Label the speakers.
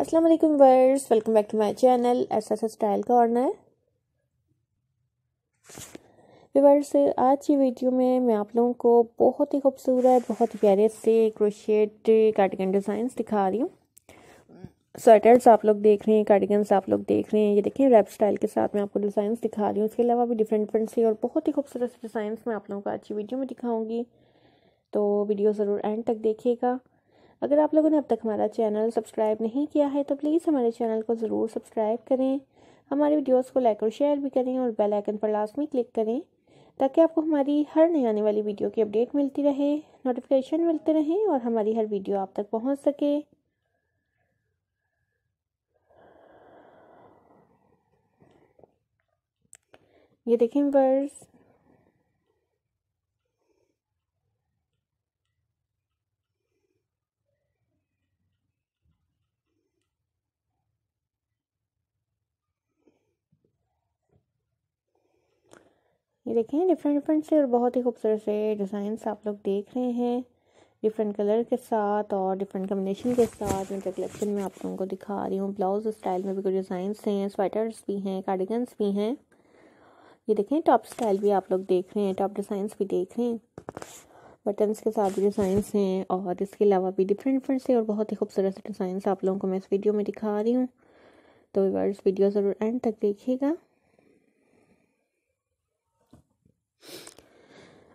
Speaker 1: अस्सलाम वालेकुम वर्स welcome back to my channel S S style का है व्यवर्स आज की वीडियो में मैं आप लोगों को बहुत ही खूबसूरत बहुत ही प्यारे से क्रोशेट कार्डिगन डिज़ाइंस दिखा रही हूँ स्वेटर्स आप लोग देख रहे हैं कार्डिगन्स आप लोग देख रहे हैं ये देखें रैप स्टाइल के साथ मैं आपको डिज़ाइन दिखा रही हूँ उसके अलावा भी डिफरेंट डिफरेंट से और बहुत ही खूबसूरत डिज़ाइन मैं आप लोगों को आज की वीडियो में दिखाऊँगी तो वीडियो ज़रूर एंड तक देखिएगा अगर आप लोगों ने अब तक हमारा चैनल सब्सक्राइब नहीं किया है तो प्लीज़ हमारे चैनल को ज़रूर सब्सक्राइब करें हमारे वीडियोस को लाइक और शेयर भी करें और बेल आइकन पर लास्ट में क्लिक करें ताकि आपको हमारी हर नई आने वाली वीडियो की अपडेट मिलती रहे नोटिफिकेशन मिलते रहें और हमारी हर वीडियो आप तक पहुँच सके
Speaker 2: ये देखें वर्स
Speaker 1: ये देखें डिफरेंट डिफरेंट से और बहुत ही खूबसूरत से डिज़ाइंस आप लोग देख रहे हैं डिफरेंट कलर के साथ और डिफरेंट कम्बिनेशन के साथ मैं कलेक्शन में आप लोगों को दिखा रही हूँ ब्लाउज स्टाइल में भी कुछ डिज़ाइंस हैं स्वेटर्स भी हैं कार्डिगन्स भी हैं ये देखें टॉप स्टाइल भी आप लोग देख रहे हैं टॉप डिज़ाइंस भी देख रहे हैं बटन्स के साथ भी डिज़ाइंस हैं और इसके अलावा भी डिफरेंट डिफरेंट से और बहुत ही खूबसूरत से डिज़ाइंस आप लोगों को मैं इस वीडियो में दिखा रही हूँ तो वीडियो ज़रूर एंड तक देखिएगा